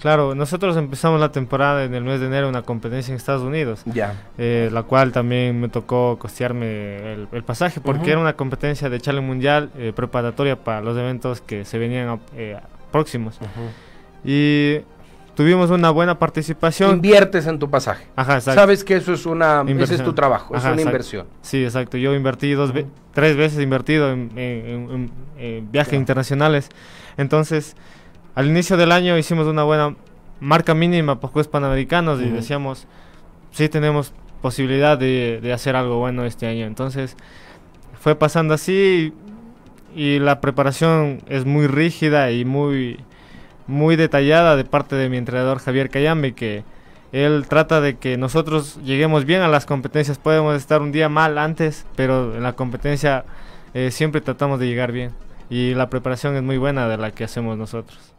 Claro, nosotros empezamos la temporada en el mes de enero en una competencia en Estados Unidos, ya. Eh, la cual también me tocó costearme el, pasaje porque era una competencia de Challenge Mundial eh, preparatoria para los eventos que se venían eh, próximos. Y tuvimos una buena participación. Inviertes en tu pasaje. Ajá, exacto. Sabes que eso es una, tu trabajo, es una inversión. Sí, exacto. Yo invertí dos, veces tres veces invertido en, en, viajes internacionales. Entonces, al inicio del año hicimos una buena marca mínima por Juegos Panamericanos y decíamos, sí tenemos posibilidad de, hacer algo bueno este año. Entonces, fue pasando así y, y la preparación es muy rígida y muy, muy detallada de parte de mi entrenador Javier Cayambe, que él trata de que nosotros lleguemos bien a las competencias. Podemos estar un día mal antes, pero en la competencia eh, siempre tratamos de llegar bien. Y la preparación es muy buena de la que hacemos nosotros.